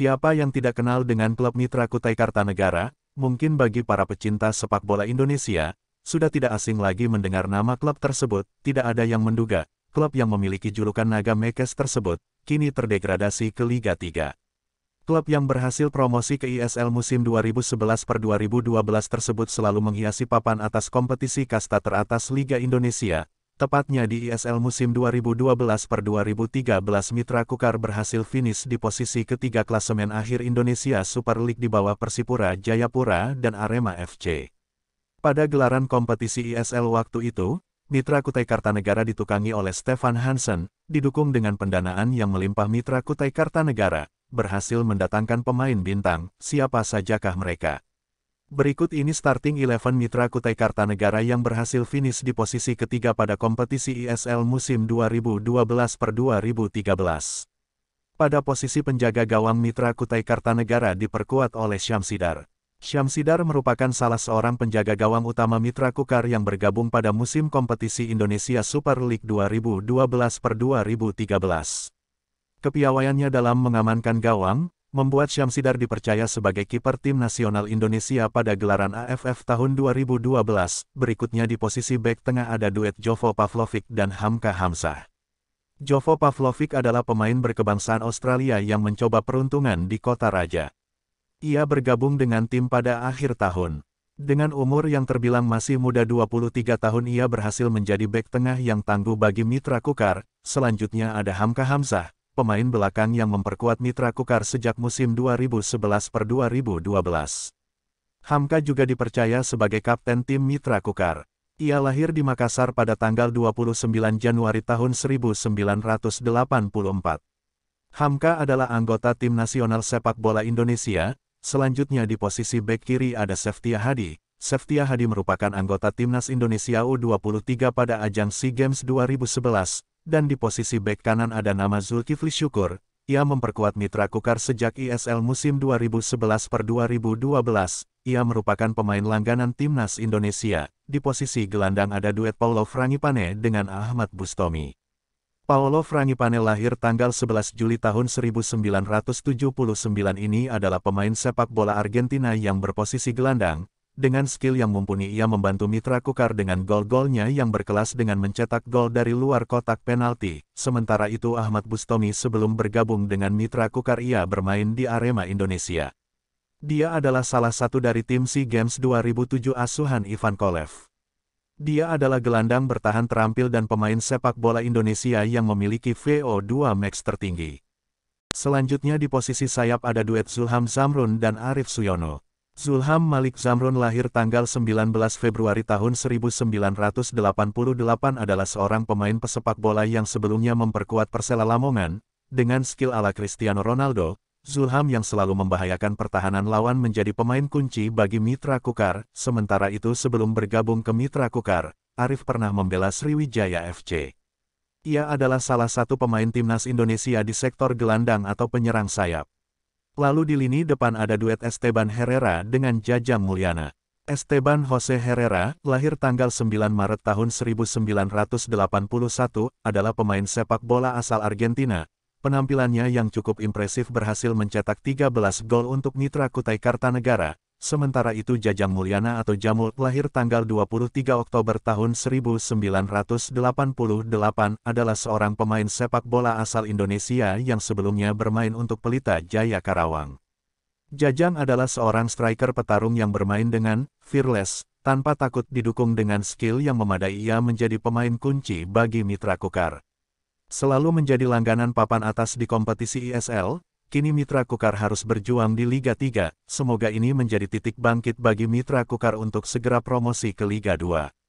Siapa yang tidak kenal dengan klub mitra Kutai Kartanegara, mungkin bagi para pecinta sepak bola Indonesia, sudah tidak asing lagi mendengar nama klub tersebut, tidak ada yang menduga, klub yang memiliki julukan Naga Mekes tersebut, kini terdegradasi ke Liga 3. Klub yang berhasil promosi ke ISL musim 2011 per 2012 tersebut selalu menghiasi papan atas kompetisi kasta teratas Liga Indonesia, Tepatnya di ISL musim 2012 per 2013 Mitra Kukar berhasil finish di posisi ketiga klasemen akhir Indonesia Super League di bawah Persipura Jayapura dan Arema FC. Pada gelaran kompetisi ISL waktu itu, Mitra Kutai Kartanegara ditukangi oleh Stefan Hansen, didukung dengan pendanaan yang melimpah Mitra Kutai Kartanegara, berhasil mendatangkan pemain bintang, siapa sajakah mereka. Berikut ini starting 11 mitra Kutai Kartanegara yang berhasil finish di posisi ketiga pada kompetisi ISL e musim 2012-2013. Pada posisi penjaga gawang mitra Kutai Kartanegara diperkuat oleh Syamsidar. Syamsidar merupakan salah seorang penjaga gawang utama mitra Kukar yang bergabung pada musim kompetisi Indonesia Super League 2012-2013. Kepiawaiannya dalam mengamankan gawang, membuat Syamsidar dipercaya sebagai kiper tim nasional Indonesia pada gelaran AFF tahun 2012. Berikutnya di posisi bek tengah ada duet Jovo Pavlovic dan Hamka Hamzah. Jovo Pavlovic adalah pemain berkebangsaan Australia yang mencoba peruntungan di Kota Raja. Ia bergabung dengan tim pada akhir tahun. Dengan umur yang terbilang masih muda 23 tahun ia berhasil menjadi bek tengah yang tangguh bagi mitra Kukar. Selanjutnya ada Hamka Hamzah, pemain belakang yang memperkuat mitra Kukar sejak musim 2011 2012. Hamka juga dipercaya sebagai kapten tim mitra Kukar. Ia lahir di Makassar pada tanggal 29 Januari tahun 1984. Hamka adalah anggota tim nasional sepak bola Indonesia, selanjutnya di posisi bek kiri ada Seftia Hadi. Seftia Hadi merupakan anggota timnas Indonesia U23 pada ajang SEA Games 2011, dan di posisi back kanan ada nama Zulkifli Syukur, ia memperkuat mitra Kukar sejak ISL musim 2011 per 2012. Ia merupakan pemain langganan timnas Indonesia. Di posisi gelandang ada duet Paulo Frangipane dengan Ahmad Bustomi. Paulo Frangipane lahir tanggal 11 Juli tahun 1979 ini adalah pemain sepak bola Argentina yang berposisi gelandang. Dengan skill yang mumpuni ia membantu mitra Kukar dengan gol-golnya yang berkelas dengan mencetak gol dari luar kotak penalti. Sementara itu Ahmad Bustomi sebelum bergabung dengan mitra Kukar ia bermain di Arema Indonesia. Dia adalah salah satu dari tim SEA Games 2007 asuhan Ivan Kolev. Dia adalah gelandang bertahan terampil dan pemain sepak bola Indonesia yang memiliki VO2 max tertinggi. Selanjutnya di posisi sayap ada duet Zulham Zamrun dan Arif Suyono. Zulham Malik Zamron lahir tanggal 19 Februari tahun 1988 adalah seorang pemain pesepak bola yang sebelumnya memperkuat Persela Lamongan, dengan skill ala Cristiano Ronaldo, Zulham yang selalu membahayakan pertahanan lawan menjadi pemain kunci bagi Mitra Kukar, sementara itu sebelum bergabung ke Mitra Kukar, Arif pernah membela Sriwijaya FC. Ia adalah salah satu pemain timnas Indonesia di sektor gelandang atau penyerang sayap. Lalu di lini depan ada duet Esteban Herrera dengan Jajang Mulyana. Esteban Jose Herrera, lahir tanggal 9 Maret tahun 1981, adalah pemain sepak bola asal Argentina. Penampilannya yang cukup impresif berhasil mencetak 13 gol untuk Mitra Kutai Kartanegara, Sementara itu Jajang Mulyana atau Jamul lahir tanggal 23 Oktober tahun 1988 adalah seorang pemain sepak bola asal Indonesia yang sebelumnya bermain untuk Pelita Jaya Karawang. Jajang adalah seorang striker petarung yang bermain dengan fearless, tanpa takut didukung dengan skill yang memadai ia menjadi pemain kunci bagi mitra Kukar. Selalu menjadi langganan papan atas di kompetisi ISL, e kini Mitra Kukar harus berjuang di Liga 3, semoga ini menjadi titik bangkit bagi Mitra Kukar untuk segera promosi ke Liga 2.